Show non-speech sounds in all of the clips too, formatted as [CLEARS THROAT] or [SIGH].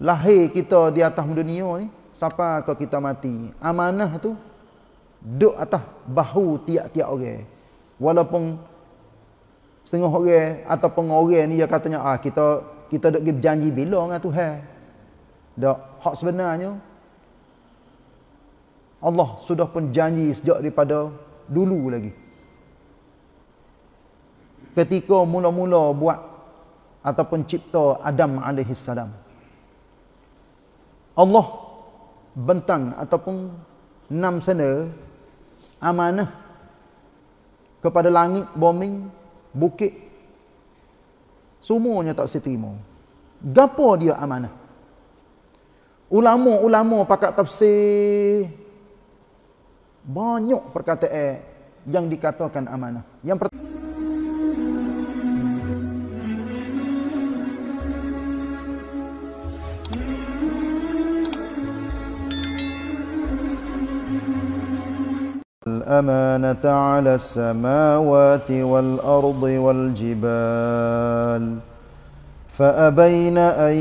lahir kita di atas dunia ni siapa kau kita mati amanah tu duk atas bahu tiap-tiap orang walaupun setengah orang atau orang ni dia katanya ah kita kita duk gib janji bila dengan Tuhan dak hak sebenarnya Allah sudah pun janji sejak daripada dulu lagi ketika mula-mula buat ataupun cipta Adam alaihi salam Allah bentang ataupun enam sana amanah kepada langit, bumi, bukit semuanya tak seterima. Gapa dia amanah? Ulama-ulama pakat tafsir banyak perkataan yang dikatakan amanah. Yang pertama الأمانة على السماوات والأرض والجبال فأبين أن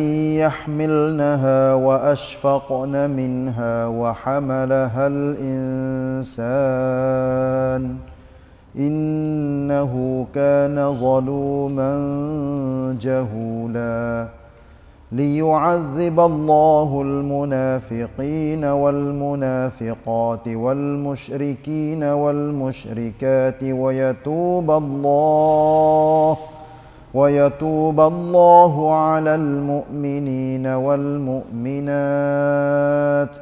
يحملنها وأشفقن منها وحملها الإنسان إنه كان ظلوما جهولاً ليعذب الله المنافقين والمنافقات والمشركين والمشركات ويتوب الله ويتوب الله على المؤمنين والمؤمنات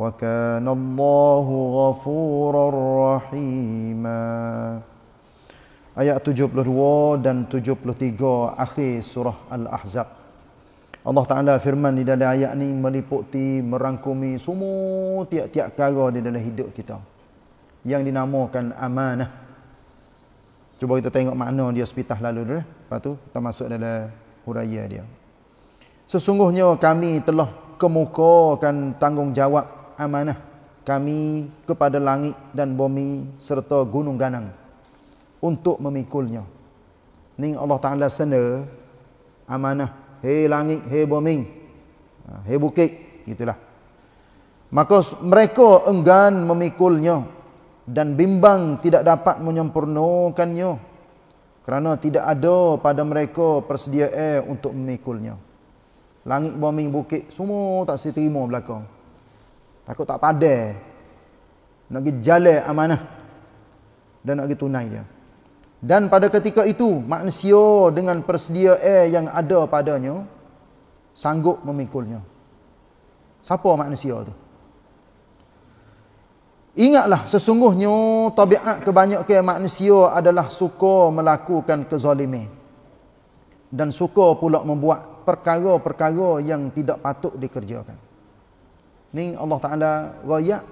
وكان الله غفورا رحيما Ayat 72 dan 73 akhir surah Al-Ahzab Allah Ta'ala firman di dalam ayat ni meliputi, merangkumi semua tiap-tiap kara di dalam hidup kita. Yang dinamakan amanah. Cuba kita tengok makna dia sepitah lalu dulu. Lepas tu kita masuk dalam huraya dia. Sesungguhnya kami telah kemukakan tanggungjawab amanah kami kepada langit dan bumi serta gunung ganang untuk memikulnya. Ning Allah Ta'ala sana amanah hei langit, hei bumi, ha, hei bukit, gitulah. Maka mereka enggan memikulnya dan bimbang tidak dapat menyempurnakannya kerana tidak ada pada mereka persediaan untuk memikulnya. Langit, bumi, bukit, semua tak setimo belakang. Takut tak padai. Nak pergi jalan amanah dan nak pergi tunai dia. Dan pada ketika itu, manusia dengan persedia air yang ada padanya, sanggup memikulnya. Siapa manusia itu? Ingatlah sesungguhnya tabiat kebanyakan manusia adalah suka melakukan kezalimi. Dan suka pula membuat perkara-perkara yang tidak patut dikerjakan. Ini Allah Ta'ala rayak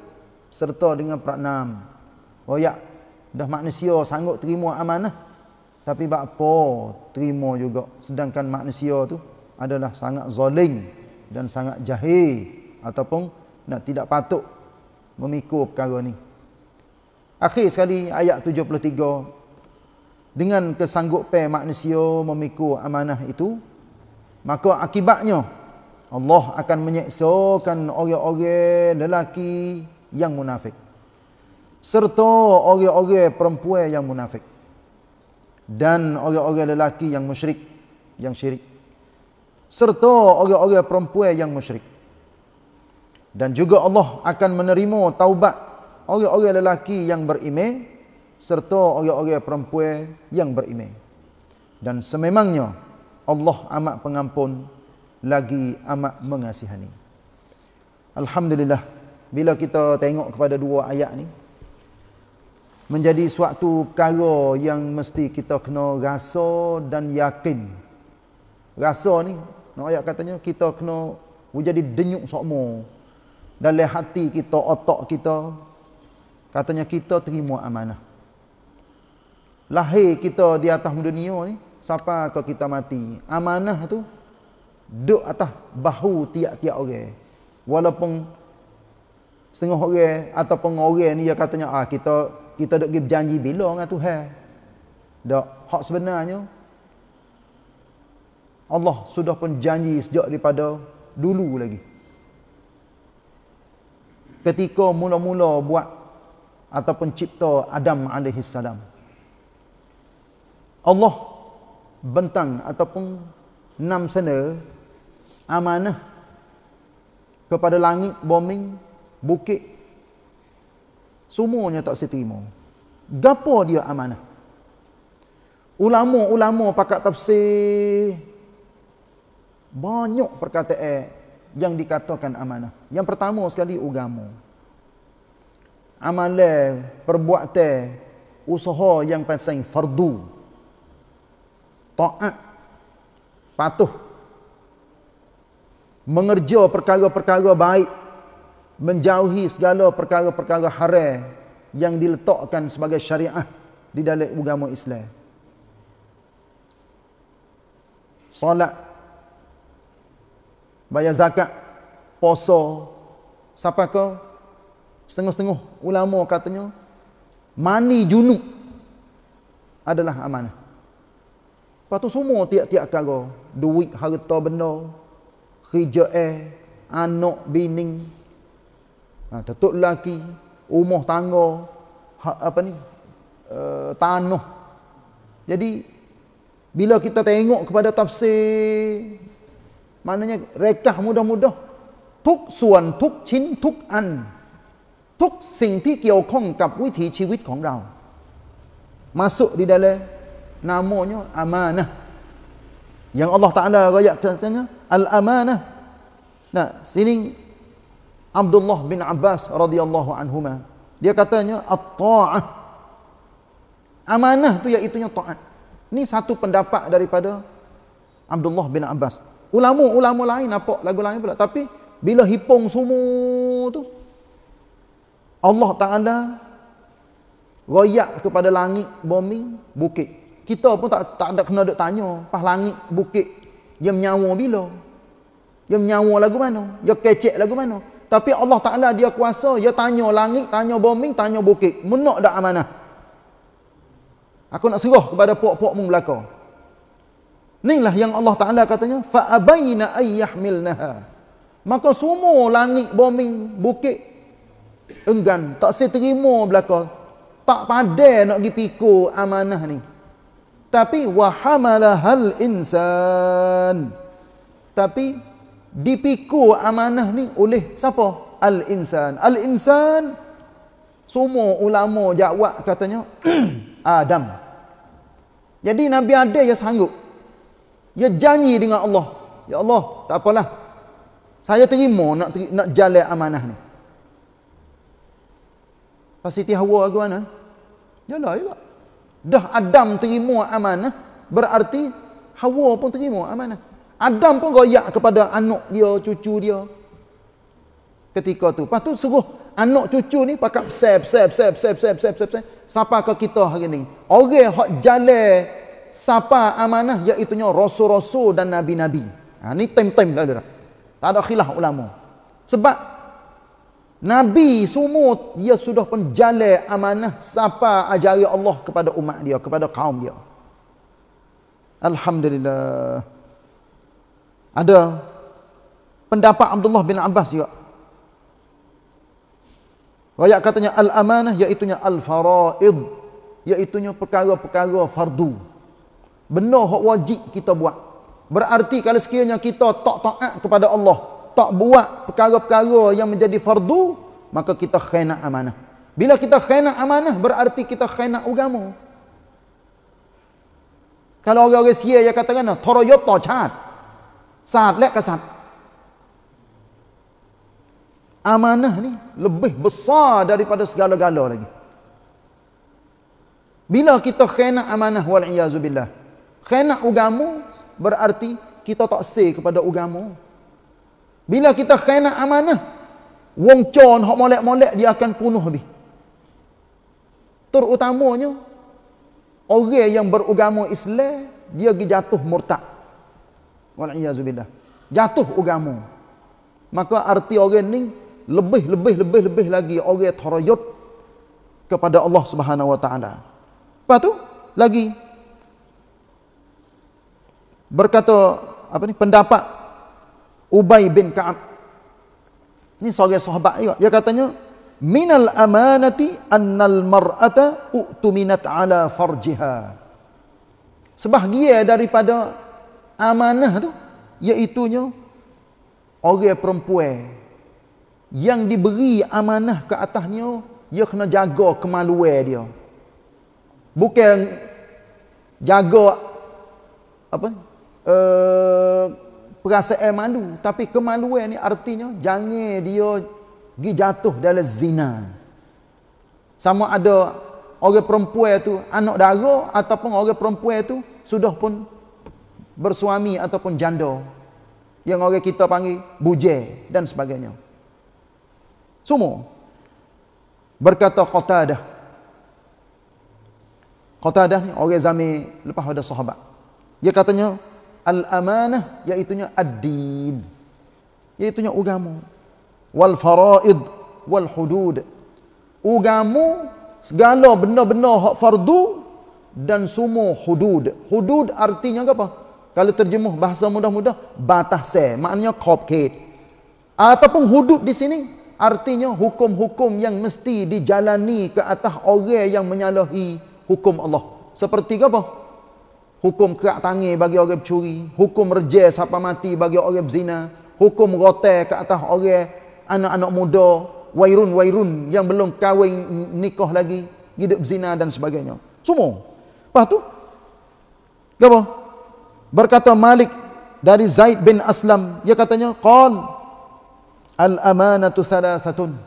serta dengan praknam. Rayak dah manusia sanggup terima amanah tapi bakpo terima juga sedangkan manusia tu adalah sangat zoling dan sangat jahil ataupun nak tidak patut memikul perkara ni akhir sekali ayat 73 dengan kesanggupan manusia memikul amanah itu maka akibatnya Allah akan menyeksakan orang-orang lelaki yang munafik serta orang-orang perempuan yang munafik dan orang-orang lelaki yang musyrik yang syirik serta orang-orang perempuan yang musyrik dan juga Allah akan menerima taubat orang-orang lelaki yang beriman serta orang-orang perempuan yang beriman dan sememangnya Allah amat pengampun lagi amat mengasihani alhamdulillah bila kita tengok kepada dua ayat ni menjadi suatu perkara yang mesti kita kena rasa dan yakin. Rasa ni, nak ayat katanya, kita kena menjadi denyuk sokmo. Dalam hati kita, otak kita, katanya kita terima amanah. Lahir kita di atas dunia ni, siapa kalau kita mati? Amanah tu, duduk atas bahu tiap-tiap orang. Walaupun setengah orang ataupun orang ni, dia katanya, ah kita kita lah dok gi berjanji bila dengan Tuhan. Dak, hak sebenarnya Allah sudah pun janji sejak daripada dulu lagi. Ketika mula-mula buat ataupun cipta Adam alaihi salam. Allah bentang ataupun enam sana amanah kepada langit, bombing, bukit, semuanya tak setimo. Gapa dia amanah? Ulama-ulama pakat tafsir banyak perkataan yang dikatakan amanah. Yang pertama sekali ugamu, Amalan perbuatan usaha yang pasang fardu. Taat patuh mengerja perkara-perkara baik menjauhi segala perkara-perkara haram yang diletakkan sebagai syariah di dalam agama Islam. Solat, bayar zakat, puasa, siapa ke? Setengah-setengah ulama katanya mani junub adalah amanah. Lepas semua tiap-tiap kargo, duit, harta benda, kerja eh, anak, bining, ha, tetuk lelaki, rumah tangga, ha, apa ni, uh, eh, tanah. Jadi, bila kita tengok kepada tafsir, maknanya rekah mudah-mudah, tuk suan, tuk cin, tuk an, tuk sing ti kiau kong kap witi ciwit kong rau. Masuk di dalam namanya amanah. Yang Allah Ta'ala raya katanya, al-amanah. Nah, sini Abdullah bin Abbas radhiyallahu anhuma. Dia katanya at-ta'ah. Amanah tu iaitu nya taat. Ni satu pendapat daripada Abdullah bin Abbas. Ulama-ulama lain apa lagu lain pula tapi bila hipung semua tu Allah Taala royak kepada langit, bumi, bukit. Kita pun tak tak ada kena ada tanya, pas langit, bukit dia menyawa bila? Dia menyawa lagu mana? Dia kecek lagu mana? Tapi Allah Ta'ala dia kuasa, dia tanya langit, tanya bumi, tanya bukit. Menak tak amanah? Aku nak suruh kepada puak-puak mu belakang. Inilah yang Allah Ta'ala katanya, فَأَبَيْنَ أَيَّحْمِلْنَهَا Maka semua langit, bumi, bukit, enggan, tak seterima belakang. Tak padai nak pergi pikul amanah ni. Tapi, وَحَمَلَهَا الْإِنسَانِ Tapi, dipikul amanah ni oleh siapa? Al-insan. Al-insan semua ulama jawab katanya [CLEARS THROAT] Adam. Jadi Nabi Adam yang sanggup. Dia janji dengan Allah. Ya Allah, tak apalah. Saya terima nak ter nak jalan amanah ni. Pasti Siti Hawa ke mana? Jalan juga. Dah Adam terima amanah, berarti Hawa pun terima amanah. Adam pun royak kepada anak dia, cucu dia. Ketika tu. Lepas tu suruh anak cucu ni pakai sep, sep, sep, sep, sep, sep, sep, sep. Siapa ke kita hari ni? Orang hak jalan siapa amanah iaitu rasul-rasul dan nabi-nabi. Ha, ni time-time lah dia. Tak ada khilaf ulama. Sebab Nabi semua dia sudah pun jalan amanah siapa ajari Allah kepada umat dia, kepada kaum dia. Alhamdulillah ada pendapat Abdullah bin Abbas juga. Rakyat katanya al-amanah iaitu al-fara'id iaitu perkara-perkara fardu. Benar hak wajib kita buat. Berarti kalau sekiranya kita tak taat kepada Allah, tak buat perkara-perkara yang menjadi fardu, maka kita khianat amanah. Bila kita khianat amanah berarti kita khianat agama. Kalau orang-orang sia yang katakan, Toroyota chat. ศาสตร์และกษัตริย์อามานะห์นี่ lebih besar daripada segala-gala lagi bila kita khianat amanah wal iyazu billah khianat ugamu berarti kita tak say kepada ugamu. bila kita khianat amanah wong con hok molek-molek dia akan punuh bi terutamanya orang yang berugamu Islam dia gi jatuh murtad Wal'iyazubillah. Jatuh agama. Maka arti orang ni, lebih, lebih, lebih, lebih lagi orang terayut kepada Allah Subhanahu Wa Taala. Lepas tu, lagi. Berkata, apa ni, pendapat Ubay bin Ka'ab. Ini sebagai sahabat juga. Dia katanya, Minal amanati annal mar'ata u'tuminat ala farjiha. Sebahagia daripada amanah tu iaitunya orang perempuan yang diberi amanah ke atasnya dia kena jaga kemaluan dia bukan jaga apa uh, perasaan malu tapi kemaluan ni artinya jangan dia pergi jatuh dalam zina sama ada orang perempuan tu anak dara ataupun orang perempuan tu sudah pun bersuami ataupun janda yang orang kita panggil buje dan sebagainya. Semua berkata Qatadah. Qatadah ni orang zaman lepas ada sahabat. Dia katanya al-amanah iaitu nya ad-din. Iaitu nya agama wal faraid wal hudud. Agama segala benda-benda hak fardu dan semua hudud. Hudud artinya apa? kalau terjemuh bahasa mudah-mudah batasan maknanya cupcake ataupun hudud di sini artinya hukum-hukum yang mesti dijalani ke atas orang yang menyalahi hukum Allah seperti apa hukum kerak tangan bagi orang pencuri hukum reja siapa mati bagi orang berzina hukum rotel ke atas orang anak-anak muda wairun wairun yang belum kahwin nikah lagi hidup zina dan sebagainya semua lepas tu apa Berkata Malik dari Zaid bin Aslam, dia katanya, "Qal al-amanatu thalathatun."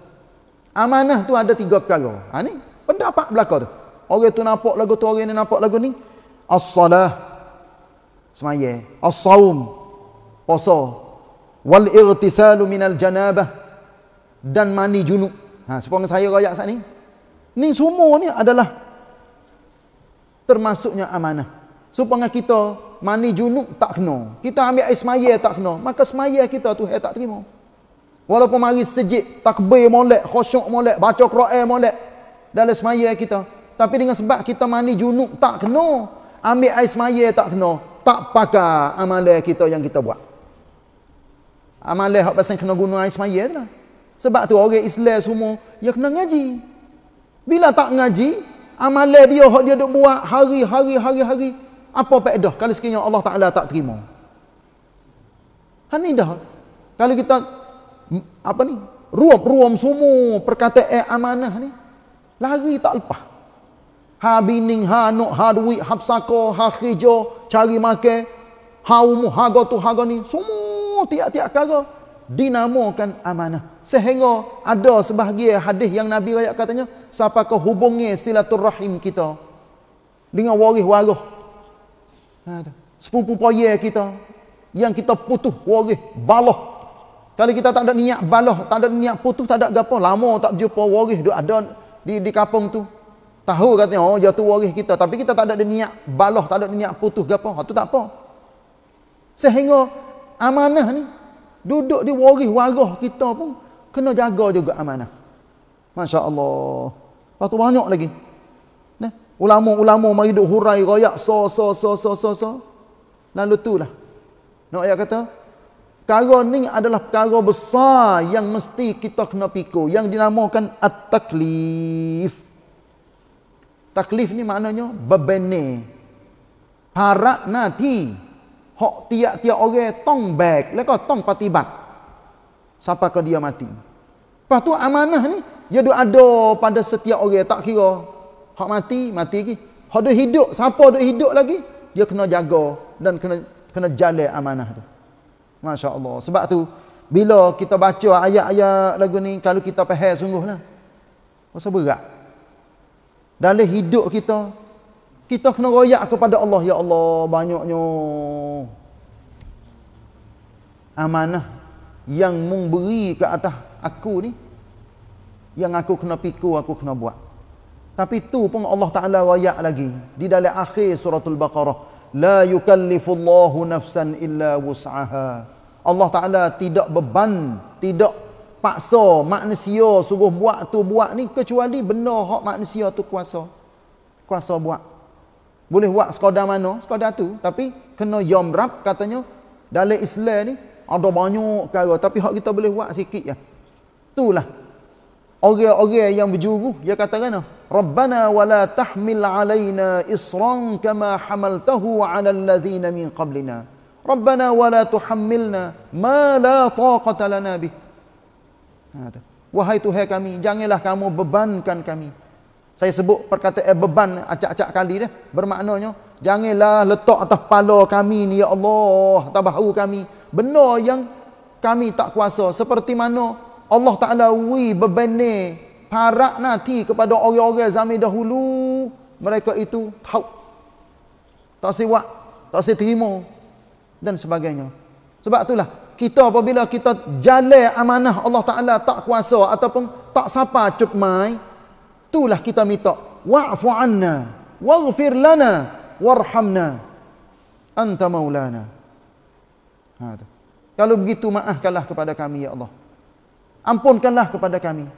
Amanah tu ada tiga perkara. Ha ni, pendapat belaka tu. Orang tu nampak lagu tu, orang ni nampak lagu ni. As-salah. Semaya. As-sawm. Puasa. Wal-irtisalu minal janabah. Dan mani junub. Ha, sepanjang saya raya saat ni. Ni semua ni adalah termasuknya amanah supaya kita mani junub tak kena kita ambil air semayah tak kena maka semayah kita tu hai tak terima walaupun mari sejid takbir molek khusyuk molek baca quran molek dalam semayah kita tapi dengan sebab kita mani junub tak kena ambil air semayah tak kena tak pakai amalan kita yang kita buat amalan hak pasal kena guna air semayah tu lah sebab tu orang Islam semua yang kena ngaji bila tak ngaji amalan dia hak dia duk buat hari-hari hari-hari apa faedah kalau sekiranya Allah Ta'ala tak terima? Hani dah. Kalau kita, apa ni? Ruam-ruam semua perkataan eh, amanah ni. Lari tak lepas. Ha bining, ha nuk, ha duit, ha psako, ha khijo, cari makan. Ha umuh, ha gotu, ha goni. Semua tiap-tiap kata dinamakan amanah. Sehingga ada sebahagian hadis yang Nabi Raya katanya, siapakah hubungi silaturrahim kita dengan waris-waris Ha, Sepupu poye kita yang kita putuh waris baloh. Kalau kita tak ada niat baloh, tak ada niat putuh, tak ada apa lama tak jumpa waris duk ada di di kapung tu. Tahu katanya oh jatuh waris kita tapi kita tak ada niat baloh, tak ada niat putuh gapo. itu ha, tak apa. Sehingga amanah ni duduk di waris warah kita pun kena jaga juga amanah. Masya-Allah. Patu banyak lagi. Ulama-ulama mari duk hurai royak so so so so so so. Lalu itulah. Nak ayat kata, perkara ni adalah perkara besar yang mesti kita kena piko yang dinamakan at-taklif. Taklif ni maknanya bebene. Para nanti hok tiak tiak orang tong baik, leko lah tong patibat. Siapa ke dia mati? Lepas tu amanah ni, dia ada pada setiap orang, tak kira Hak mati, mati lagi. Hak dia hidup, siapa dia hidup lagi? Dia kena jaga dan kena kena jalan amanah tu. Masya Allah. Sebab tu, bila kita baca ayat-ayat lagu ni, kalau kita faham sungguh lah. Masa berat. Dalam hidup kita, kita kena royak kepada Allah. Ya Allah, banyaknya amanah yang memberi ke atas aku ni yang aku kena pikul aku kena buat tapi tu pun Allah Ta'ala wayak lagi. Di dalam akhir suratul Baqarah. La yukallifullahu nafsan illa wus'aha. Allah Ta'ala tidak beban, tidak paksa manusia suruh buat tu buat ni. Kecuali benar hak manusia tu kuasa. Kuasa buat. Boleh buat sekadar mana? Sekadar tu. Tapi kena yom rap katanya. Dalam Islam ni ada banyak kaya. Tapi hak kita boleh buat sikit ya. Itulah orang-orang yang berjuru dia kata kan rabbana wala tahmil alaina isran kama hamaltahu ala alladhina min qablina rabbana wala tuhammilna ma la taqata lana bi ha, wahai tuhan kami janganlah kamu bebankan kami saya sebut perkataan eh, beban acak-acak kali dah bermaknanya janganlah letak atas kepala kami ni ya Allah atas bahu kami benda yang kami tak kuasa seperti mana Allah Ta'ala wui berbani parak nanti kepada orang-orang zaman dahulu mereka itu tahu tak siwa tak si dan sebagainya sebab itulah kita apabila kita jale amanah Allah Ta'ala tak kuasa ataupun tak sapa cukmai itulah kita minta wa'fu anna wafir lana warhamna anta maulana ha kalau begitu maafkanlah kepada kami ya Allah Ampunkanlah kepada kami.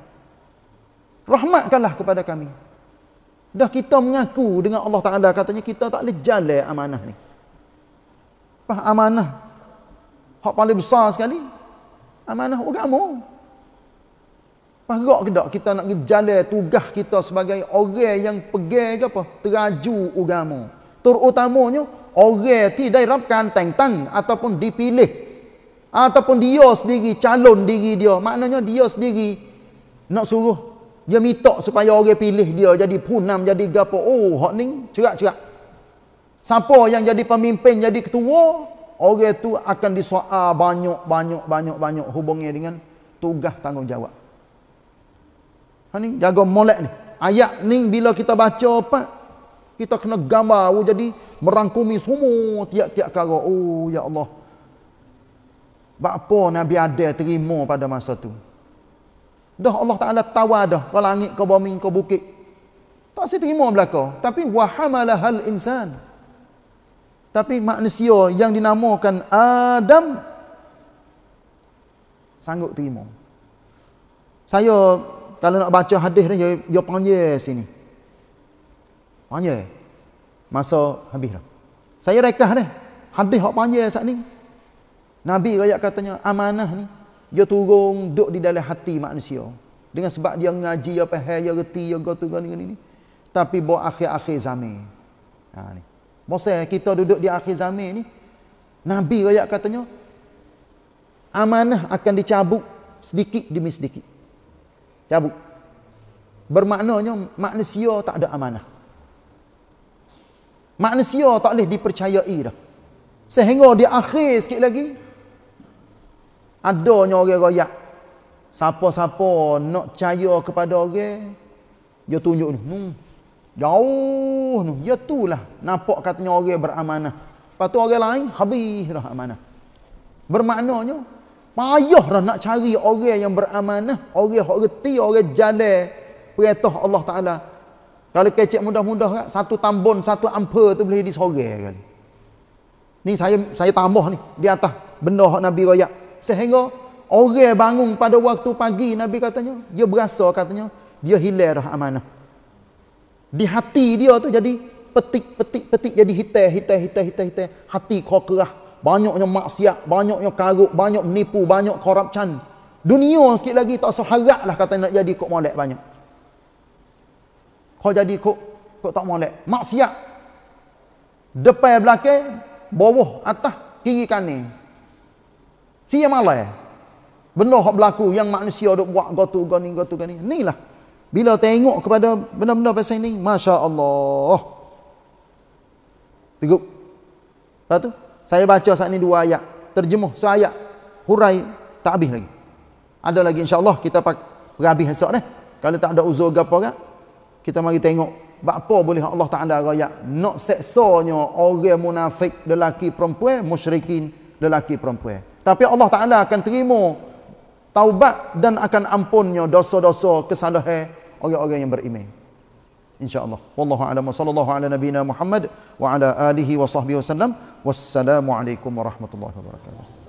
Rahmatkanlah kepada kami. Dah kita mengaku dengan Allah Ta'ala katanya kita tak boleh jalan amanah ni. Apa amanah? Hak paling besar sekali. Amanah agama. Apa gerak ke tak kita nak jalan tugas kita sebagai orang yang pegang ke apa? Teraju agama. Terutamanya orang tidak dirapkan tentang ataupun dipilih ataupun dia sendiri calon diri dia maknanya dia sendiri nak suruh dia minta supaya orang pilih dia jadi punam jadi gapo oh hak ning cerak-cerak siapa yang jadi pemimpin jadi ketua orang tu akan disoal banyak-banyak banyak-banyak hubungnya dengan tugas tanggungjawab hak ning jaga molek ni ayat ni bila kita baca apa kita kena gambar oh, jadi merangkumi semua tiap-tiap kara oh ya Allah apa Nabi Adam terima pada masa tu? Dah Allah Ta'ala tawa dah. Kau langit, kau bumi, kau bukit. Tak saya terima belakang. Tapi, wahamalah hal insan. Tapi manusia yang dinamakan Adam, sanggup terima. Saya, kalau nak baca hadis ni, dia panggil sini. Panggil. Masa habis dah. Saya rekah ni. Hadis yang panggil saat ni. Nabi rakyat katanya amanah ni dia turun duduk di dalam hati manusia dengan sebab dia ngaji apa hal dia ya reti dia gitu gini gini tapi buat akhir-akhir zaman ha ni masa kita duduk di akhir zaman ni nabi rakyat katanya amanah akan dicabut sedikit demi sedikit cabut bermaknanya manusia tak ada amanah manusia tak boleh dipercayai dah sehingga di akhir sikit lagi Adanya orang royak. Siapa-siapa nak percaya kepada orang, dia tunjuk ni. Hmm. Jauh ni. Ya tu lah. Nampak katanya orang beramanah. Lepas tu orang lain, habis dah amanah. Bermaknanya, payah dah nak cari orang yang beramanah. Orang yang reti, orang jalan. Perintah Allah Ta'ala. Kalau kecik mudah-mudah, satu tambun, satu ampe tu boleh disorang. Ni saya saya tambah ni. Di atas benda Nabi Royak. Sehingga orang bangun pada waktu pagi Nabi katanya, dia berasa katanya dia hilang dah amanah. Di hati dia tu jadi petik petik petik jadi hitam hitam hitam hitam hitam hati kokerah banyaknya maksiat banyaknya karuk banyak menipu banyak korupsian dunia sikit lagi tak usah lah kata nak jadi kok molek banyak kau jadi kok kok tak molek maksiat depan belakang bawah atas kiri kanan Siya malai. Benda yang eh? berlaku yang manusia duk buat gotu gani gotu gani. Inilah. Bila tengok kepada benda-benda pasal ini. Masya Allah. Tengok. Lepas tu. Saya baca saat ini dua ayat. Terjemuh satu ayat, Hurai. Tak habis lagi. Ada lagi insya Allah. Kita berhabis esok ni. Kalau tak ada uzur ke kan. Kita mari tengok. Bapa boleh Allah Ta'ala raya. Nak seksanya orang munafik. Lelaki perempuan. Musyrikin. Lelaki perempuan. Tapi Allah Ta'ala akan terima taubat dan akan ampunnya dosa-dosa kesalahan orang-orang yang beriman. InsyaAllah. Wallahu'alam wa sallallahu ala nabina Muhammad wa ala alihi wa sahbihi wa sallam. Wassalamualaikum warahmatullahi wabarakatuh.